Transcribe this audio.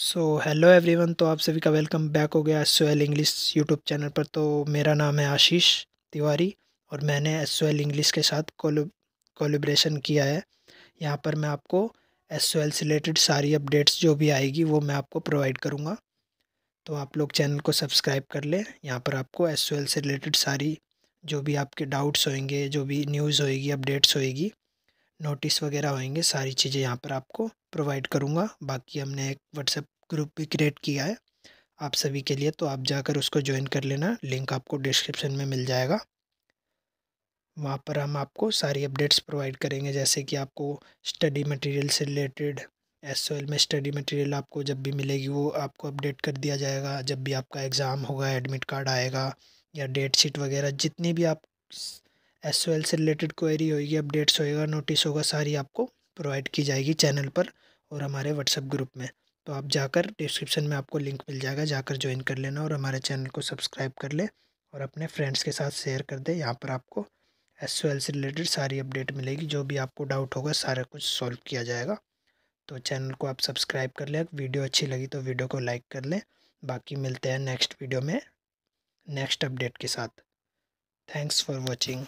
so hello everyone तो आप सभी का वेलकम बैक हो गया S L English YouTube channel पर तो मेरा नाम है आशीष तिवारी और मैंने एस एल इंग्लिश के साथ कोलोब्रेशन किया है यहाँ पर मैं आपको एस एल से रिलेटेड सारी अपडेट्स जो भी आएगी वो मैं आपको प्रोवाइड करूँगा तो आप लोग चैनल को सब्सक्राइब कर लें यहाँ पर आपको एस एल से रिलेटेड सारी जो भी आपके डाउट्स होंगे जो भी न्यूज़ होएगी अपडेट्स होएगी नोटिस वगैरह होंगे सारी चीज़ें यहाँ पर आपको प्रोवाइड करूँगा बाकी हमने एक व्हाट्सएप ग्रुप भी क्रिएट किया है आप सभी के लिए तो आप जाकर उसको ज्वाइन कर लेना लिंक आपको डिस्क्रिप्शन में मिल जाएगा वहाँ पर हम आपको सारी अपडेट्स प्रोवाइड करेंगे जैसे कि आपको स्टडी मटेरियल से रिलेटेड एस में स्टडी मटेरियल आपको जब भी मिलेगी वो आपको अपडेट कर दिया जाएगा जब भी आपका एग्ज़ाम होगा एडमिट कार्ड आएगा या डेट शीट वगैरह जितनी भी आप एस से रिलेटेड क्वेरी होगी अपडेट्स होएगा नोटिस होगा सारी आपको प्रोवाइड की जाएगी चैनल पर और हमारे व्हाट्सएप ग्रुप में तो आप जाकर डिस्क्रिप्शन में आपको लिंक मिल जाएगा जाकर ज्वाइन कर लेना और हमारे चैनल को सब्सक्राइब कर ले और अपने फ्रेंड्स के साथ शेयर कर दें यहाँ पर आपको एस से रिलेटेड सारी अपडेट मिलेगी जो भी आपको डाउट होगा सारा कुछ सॉल्व किया जाएगा तो चैनल को आप सब्सक्राइब कर लें वीडियो अच्छी लगी तो वीडियो को लाइक कर लें बाकी मिलते हैं नेक्स्ट वीडियो में नेक्स्ट अपडेट के साथ थैंक्स फॉर वॉचिंग